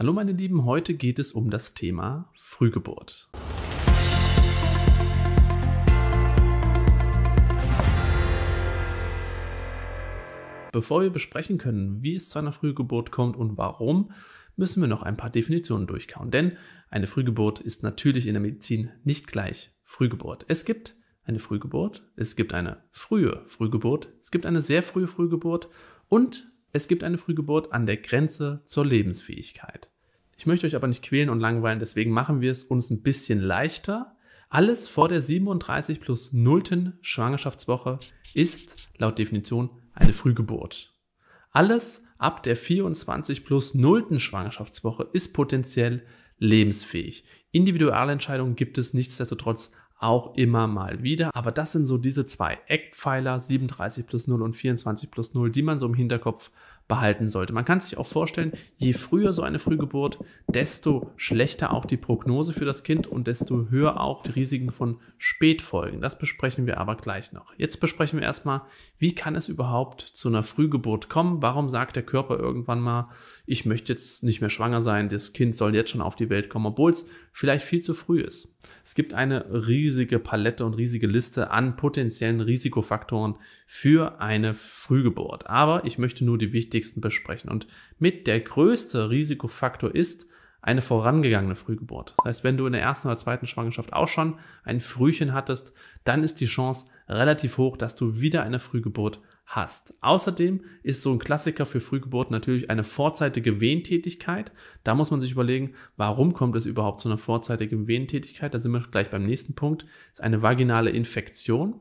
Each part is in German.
Hallo meine Lieben, heute geht es um das Thema Frühgeburt. Bevor wir besprechen können, wie es zu einer Frühgeburt kommt und warum, müssen wir noch ein paar Definitionen durchkauen. Denn eine Frühgeburt ist natürlich in der Medizin nicht gleich Frühgeburt. Es gibt eine Frühgeburt, es gibt eine frühe Frühgeburt, es gibt eine sehr frühe Frühgeburt und es gibt eine Frühgeburt an der Grenze zur Lebensfähigkeit. Ich möchte euch aber nicht quälen und langweilen, deswegen machen wir es uns ein bisschen leichter. Alles vor der 37 plus 0. Schwangerschaftswoche ist laut Definition eine Frühgeburt. Alles ab der 24 plus 0. Schwangerschaftswoche ist potenziell lebensfähig. Individualentscheidungen gibt es nichtsdestotrotz auch immer mal wieder. Aber das sind so diese zwei Eckpfeiler, 37 plus 0 und 24 plus 0, die man so im Hinterkopf behalten sollte. Man kann sich auch vorstellen, je früher so eine Frühgeburt, desto schlechter auch die Prognose für das Kind und desto höher auch die Risiken von Spätfolgen. Das besprechen wir aber gleich noch. Jetzt besprechen wir erstmal, wie kann es überhaupt zu einer Frühgeburt kommen? Warum sagt der Körper irgendwann mal, ich möchte jetzt nicht mehr schwanger sein, das Kind soll jetzt schon auf die Welt kommen, obwohl es vielleicht viel zu früh ist. Es gibt eine riesige Palette und riesige Liste an potenziellen Risikofaktoren, für eine Frühgeburt. Aber ich möchte nur die wichtigsten besprechen. Und mit der größte Risikofaktor ist eine vorangegangene Frühgeburt. Das heißt, wenn du in der ersten oder zweiten Schwangerschaft auch schon ein Frühchen hattest, dann ist die Chance relativ hoch, dass du wieder eine Frühgeburt hast. Außerdem ist so ein Klassiker für Frühgeburt natürlich eine vorzeitige Wehentätigkeit. Da muss man sich überlegen, warum kommt es überhaupt zu einer vorzeitigen Wehentätigkeit? Da sind wir gleich beim nächsten Punkt. Das ist eine vaginale Infektion.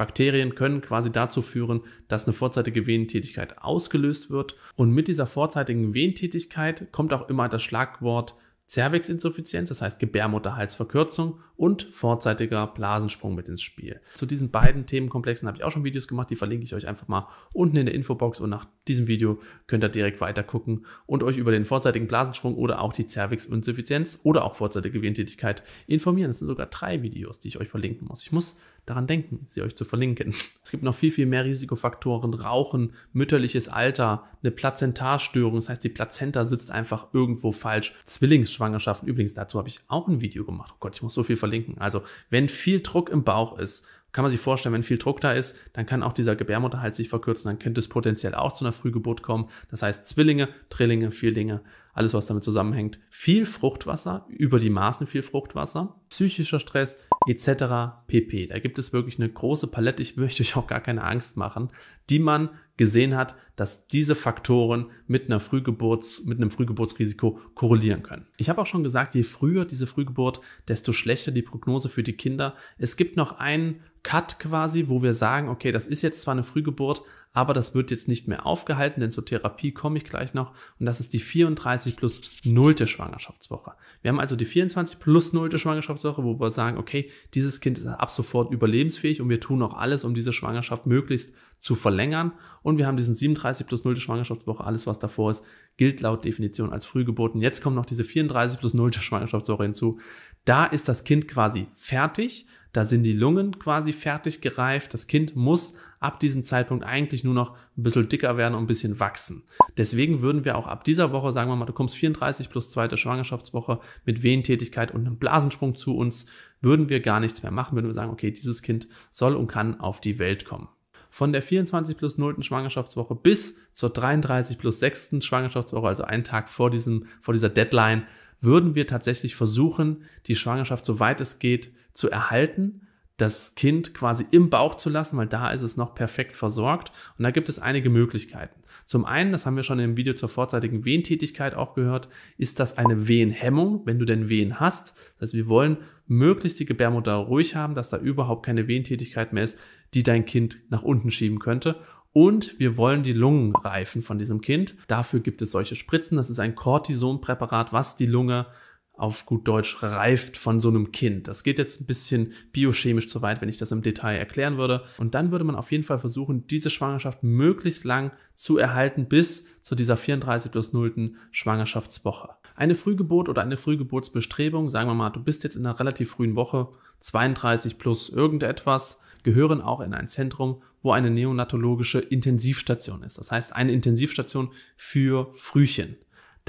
Bakterien können quasi dazu führen, dass eine vorzeitige Venentätigkeit ausgelöst wird. Und mit dieser vorzeitigen Venentätigkeit kommt auch immer das Schlagwort Zervixinsuffizienz, das heißt Gebärmutterhalsverkürzung und vorzeitiger Blasensprung mit ins Spiel. Zu diesen beiden Themenkomplexen habe ich auch schon Videos gemacht, die verlinke ich euch einfach mal unten in der Infobox und nach diesem Video könnt ihr direkt weiter gucken und euch über den vorzeitigen Blasensprung oder auch die Zervixinsuffizienz oder auch vorzeitige Wehentätigkeit informieren. Es sind sogar drei Videos, die ich euch verlinken muss. Ich muss daran denken, sie euch zu verlinken. Es gibt noch viel, viel mehr Risikofaktoren. Rauchen, mütterliches Alter, eine Plazentarstörung, das heißt, die Plazenta sitzt einfach irgendwo falsch. Zwillingsschwangerschaften, übrigens dazu habe ich auch ein Video gemacht. Oh Gott, ich muss so viel verlinken. Also, wenn viel Druck im Bauch ist, kann man sich vorstellen, wenn viel Druck da ist, dann kann auch dieser Gebärmutterhals sich verkürzen, dann könnte es potenziell auch zu einer Frühgeburt kommen. Das heißt Zwillinge, Drillinge, Vierlinge, alles was damit zusammenhängt. Viel Fruchtwasser, über die Maßen viel Fruchtwasser, psychischer Stress etc. pp. Da gibt es wirklich eine große Palette, ich möchte euch auch gar keine Angst machen, die man gesehen hat, dass diese Faktoren mit einer Frühgeburts, mit einem Frühgeburtsrisiko korrelieren können. Ich habe auch schon gesagt, je früher diese Frühgeburt, desto schlechter die Prognose für die Kinder. Es gibt noch einen Cut quasi, wo wir sagen, okay, das ist jetzt zwar eine Frühgeburt, aber das wird jetzt nicht mehr aufgehalten, denn zur Therapie komme ich gleich noch. Und das ist die 34 plus 0. Schwangerschaftswoche. Wir haben also die 24 plus 0. Schwangerschaftswoche, wo wir sagen, okay, dieses Kind ist ab sofort überlebensfähig und wir tun auch alles, um diese Schwangerschaft möglichst zu verlängern. Und wir haben diesen 37 plus 0. Schwangerschaftswoche, alles was davor ist, gilt laut Definition als Frühgeburt. Und Jetzt kommt noch diese 34 plus 0. Schwangerschaftswoche hinzu. Da ist das Kind quasi fertig da sind die Lungen quasi fertig gereift. Das Kind muss ab diesem Zeitpunkt eigentlich nur noch ein bisschen dicker werden und ein bisschen wachsen. Deswegen würden wir auch ab dieser Woche, sagen wir mal, du kommst 34 plus zweite Schwangerschaftswoche mit Wehentätigkeit und einem Blasensprung zu uns, würden wir gar nichts mehr machen, würden wir sagen, okay, dieses Kind soll und kann auf die Welt kommen von der 24 plus 0. Schwangerschaftswoche bis zur 33 plus 6. Schwangerschaftswoche, also einen Tag vor, diesem, vor dieser Deadline, würden wir tatsächlich versuchen, die Schwangerschaft, soweit es geht, zu erhalten, das Kind quasi im Bauch zu lassen, weil da ist es noch perfekt versorgt. Und da gibt es einige Möglichkeiten. Zum einen, das haben wir schon im Video zur vorzeitigen Wehentätigkeit auch gehört, ist das eine Wehenhemmung, wenn du denn Wehen hast. Das heißt, wir wollen möglichst die Gebärmutter ruhig haben, dass da überhaupt keine Wehentätigkeit mehr ist, die dein Kind nach unten schieben könnte. Und wir wollen die Lungen reifen von diesem Kind. Dafür gibt es solche Spritzen. Das ist ein Cortisonpräparat, was die Lunge auf gut Deutsch reift von so einem Kind. Das geht jetzt ein bisschen biochemisch zu weit, wenn ich das im Detail erklären würde. Und dann würde man auf jeden Fall versuchen, diese Schwangerschaft möglichst lang zu erhalten bis zu dieser 34 plus 0. Schwangerschaftswoche. Eine Frühgeburt oder eine Frühgeburtsbestrebung, sagen wir mal, du bist jetzt in einer relativ frühen Woche, 32 plus irgendetwas, gehören auch in ein Zentrum, wo eine neonatologische Intensivstation ist. Das heißt, eine Intensivstation für Frühchen.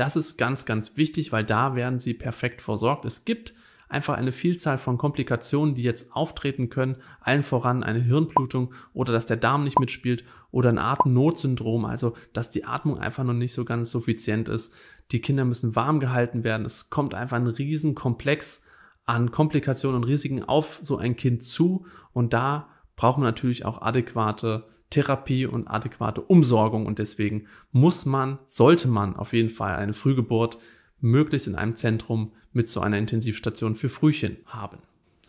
Das ist ganz, ganz wichtig, weil da werden sie perfekt versorgt. Es gibt einfach eine Vielzahl von Komplikationen, die jetzt auftreten können, allen voran eine Hirnblutung oder dass der Darm nicht mitspielt oder ein Atemnotsyndrom, also dass die Atmung einfach noch nicht so ganz suffizient ist. Die Kinder müssen warm gehalten werden. Es kommt einfach ein Riesenkomplex an Komplikationen und Risiken auf so ein Kind zu und da braucht man natürlich auch adäquate Therapie und adäquate Umsorgung. Und deswegen muss man, sollte man auf jeden Fall eine Frühgeburt möglichst in einem Zentrum mit so einer Intensivstation für Frühchen haben.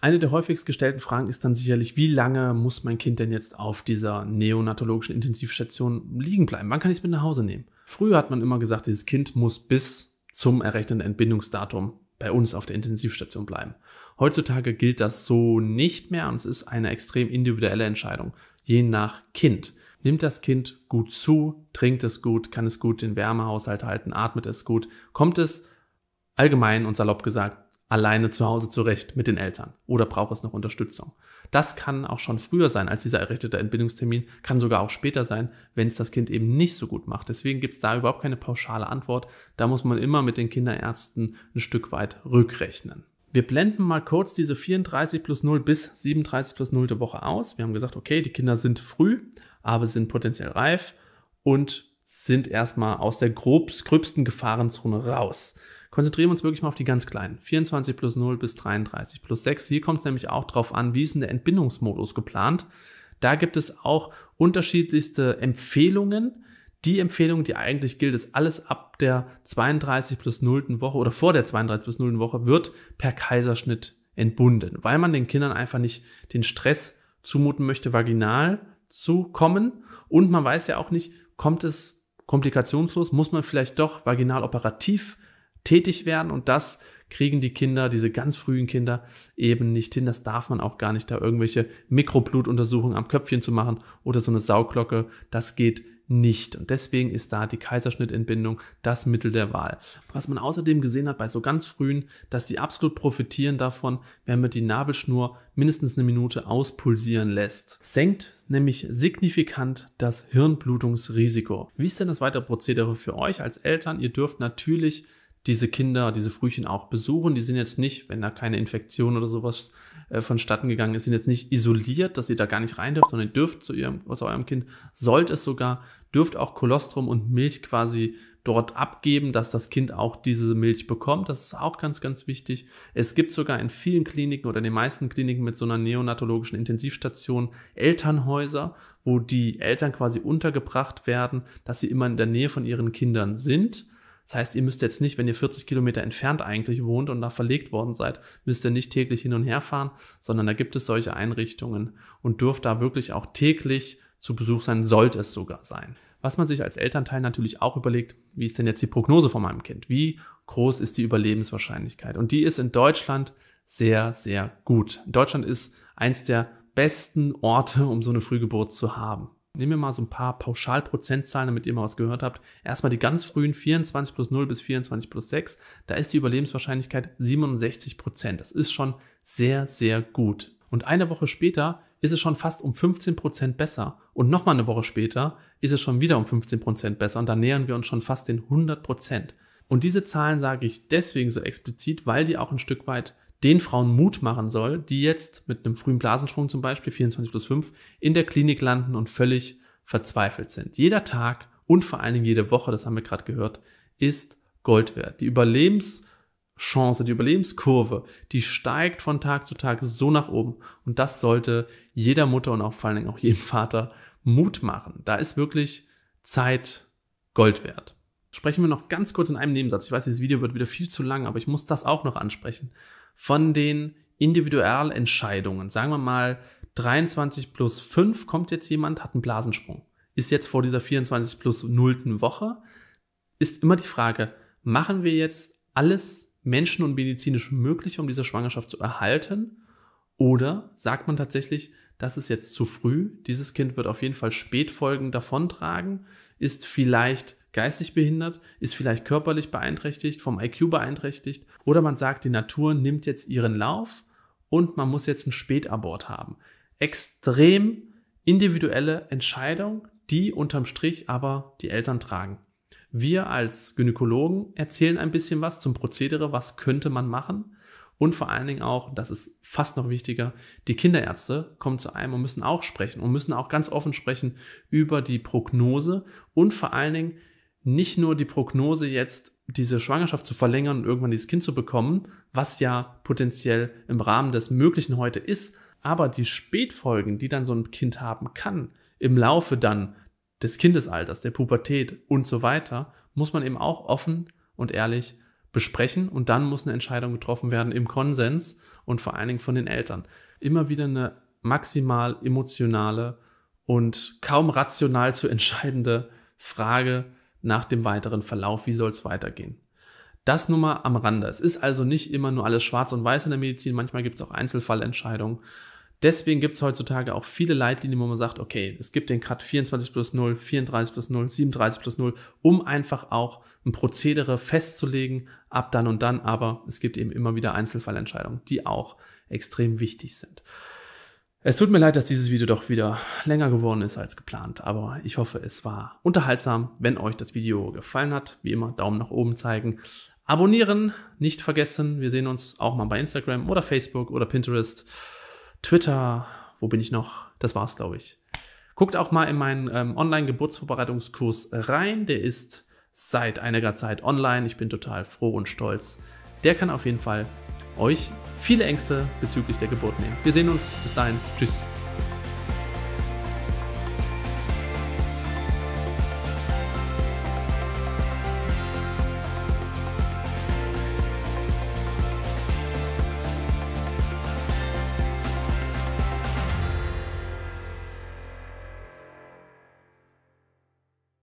Eine der häufigst gestellten Fragen ist dann sicherlich, wie lange muss mein Kind denn jetzt auf dieser neonatologischen Intensivstation liegen bleiben? Wann kann ich es mit nach Hause nehmen? Früher hat man immer gesagt, dieses Kind muss bis zum errechneten Entbindungsdatum bei uns auf der Intensivstation bleiben. Heutzutage gilt das so nicht mehr und es ist eine extrem individuelle Entscheidung, je nach Kind. Nimmt das Kind gut zu, trinkt es gut, kann es gut den Wärmehaushalt halten, atmet es gut, kommt es allgemein und salopp gesagt alleine zu Hause zurecht mit den Eltern oder braucht es noch Unterstützung. Das kann auch schon früher sein als dieser errichtete Entbindungstermin, kann sogar auch später sein, wenn es das Kind eben nicht so gut macht. Deswegen gibt es da überhaupt keine pauschale Antwort. Da muss man immer mit den Kinderärzten ein Stück weit rückrechnen. Wir blenden mal kurz diese 34 plus 0 bis 37 plus 0. der Woche aus. Wir haben gesagt, okay, die Kinder sind früh, aber sind potenziell reif und sind erstmal aus der grobst, gröbsten Gefahrenzone raus. Konzentrieren wir uns wirklich mal auf die ganz kleinen. 24 plus 0 bis 33 plus 6. Hier kommt es nämlich auch drauf an, wie ist denn der Entbindungsmodus geplant. Da gibt es auch unterschiedlichste Empfehlungen die Empfehlung, die eigentlich gilt, ist alles ab der 32 plus 0. Woche oder vor der 32 plus 0. Woche wird per Kaiserschnitt entbunden, weil man den Kindern einfach nicht den Stress zumuten möchte, vaginal zu kommen. Und man weiß ja auch nicht, kommt es komplikationslos, muss man vielleicht doch vaginal operativ tätig werden und das kriegen die Kinder, diese ganz frühen Kinder eben nicht hin. Das darf man auch gar nicht, da irgendwelche Mikroblutuntersuchungen am Köpfchen zu machen oder so eine Sauglocke. Das geht nicht. Und deswegen ist da die Kaiserschnittentbindung das Mittel der Wahl. Was man außerdem gesehen hat bei so ganz frühen, dass sie absolut profitieren davon, wenn man die Nabelschnur mindestens eine Minute auspulsieren lässt. Senkt nämlich signifikant das Hirnblutungsrisiko. Wie ist denn das weitere Prozedere für euch als Eltern? Ihr dürft natürlich diese Kinder, diese Frühchen auch besuchen. Die sind jetzt nicht, wenn da keine Infektion oder sowas äh, vonstatten gegangen ist, sind jetzt nicht isoliert, dass ihr da gar nicht rein dürft, sondern ihr dürft zu, ihrem, zu eurem Kind, sollt es sogar, dürft auch Kolostrum und Milch quasi dort abgeben, dass das Kind auch diese Milch bekommt. Das ist auch ganz, ganz wichtig. Es gibt sogar in vielen Kliniken oder in den meisten Kliniken mit so einer neonatologischen Intensivstation Elternhäuser, wo die Eltern quasi untergebracht werden, dass sie immer in der Nähe von ihren Kindern sind das heißt, ihr müsst jetzt nicht, wenn ihr 40 Kilometer entfernt eigentlich wohnt und da verlegt worden seid, müsst ihr nicht täglich hin und her fahren, sondern da gibt es solche Einrichtungen und dürft da wirklich auch täglich zu Besuch sein, sollte es sogar sein. Was man sich als Elternteil natürlich auch überlegt, wie ist denn jetzt die Prognose von meinem Kind? Wie groß ist die Überlebenswahrscheinlichkeit? Und die ist in Deutschland sehr, sehr gut. Deutschland ist eins der besten Orte, um so eine Frühgeburt zu haben nehmen wir mal so ein paar Pauschalprozentzahlen, damit ihr mal was gehört habt. Erstmal die ganz frühen 24 plus 0 bis 24 plus 6, da ist die Überlebenswahrscheinlichkeit 67 Prozent. Das ist schon sehr, sehr gut. Und eine Woche später ist es schon fast um 15 Prozent besser. Und nochmal eine Woche später ist es schon wieder um 15 Prozent besser. Und da nähern wir uns schon fast den 100 Prozent. Und diese Zahlen sage ich deswegen so explizit, weil die auch ein Stück weit den Frauen Mut machen soll, die jetzt mit einem frühen Blasensprung zum Beispiel, 24 plus 5, in der Klinik landen und völlig verzweifelt sind. Jeder Tag und vor allen Dingen jede Woche, das haben wir gerade gehört, ist Gold wert. Die Überlebenschance, die Überlebenskurve, die steigt von Tag zu Tag so nach oben. Und das sollte jeder Mutter und auch vor allen Dingen auch jedem Vater Mut machen. Da ist wirklich Zeit Gold wert. Sprechen wir noch ganz kurz in einem Nebensatz. Ich weiß, dieses Video wird wieder viel zu lang, aber ich muss das auch noch ansprechen von den Individualentscheidungen, sagen wir mal 23 plus 5 kommt jetzt jemand, hat einen Blasensprung, ist jetzt vor dieser 24 plus 0. Woche, ist immer die Frage, machen wir jetzt alles Menschen und medizinisch Mögliche, um diese Schwangerschaft zu erhalten? Oder sagt man tatsächlich, das ist jetzt zu früh, dieses Kind wird auf jeden Fall Spätfolgen davontragen, ist vielleicht geistig behindert, ist vielleicht körperlich beeinträchtigt, vom IQ beeinträchtigt oder man sagt, die Natur nimmt jetzt ihren Lauf und man muss jetzt einen Spätabort haben. Extrem individuelle Entscheidung, die unterm Strich aber die Eltern tragen. Wir als Gynäkologen erzählen ein bisschen was zum Prozedere, was könnte man machen. Und vor allen Dingen auch, das ist fast noch wichtiger, die Kinderärzte kommen zu einem und müssen auch sprechen und müssen auch ganz offen sprechen über die Prognose und vor allen Dingen nicht nur die Prognose jetzt, diese Schwangerschaft zu verlängern und irgendwann dieses Kind zu bekommen, was ja potenziell im Rahmen des Möglichen heute ist, aber die Spätfolgen, die dann so ein Kind haben kann, im Laufe dann des Kindesalters, der Pubertät und so weiter, muss man eben auch offen und ehrlich besprechen und dann muss eine Entscheidung getroffen werden im Konsens und vor allen Dingen von den Eltern. Immer wieder eine maximal emotionale und kaum rational zu entscheidende Frage, nach dem weiteren Verlauf, wie soll es weitergehen. Das nur mal am Rande. Es ist also nicht immer nur alles schwarz und weiß in der Medizin, manchmal gibt es auch Einzelfallentscheidungen. Deswegen gibt es heutzutage auch viele Leitlinien, wo man sagt, okay, es gibt den Cut 24 plus 0, 34 plus 0, 37 plus 0, um einfach auch ein Prozedere festzulegen, ab dann und dann, aber es gibt eben immer wieder Einzelfallentscheidungen, die auch extrem wichtig sind. Es tut mir leid, dass dieses Video doch wieder länger geworden ist als geplant, aber ich hoffe, es war unterhaltsam. Wenn euch das Video gefallen hat, wie immer Daumen nach oben zeigen, abonnieren nicht vergessen. Wir sehen uns auch mal bei Instagram oder Facebook oder Pinterest, Twitter, wo bin ich noch? Das war's, glaube ich. Guckt auch mal in meinen ähm, Online-Geburtsvorbereitungskurs rein. Der ist seit einiger Zeit online. Ich bin total froh und stolz. Der kann auf jeden Fall euch viele Ängste bezüglich der Geburt nehmen. Wir sehen uns. Bis dahin. Tschüss.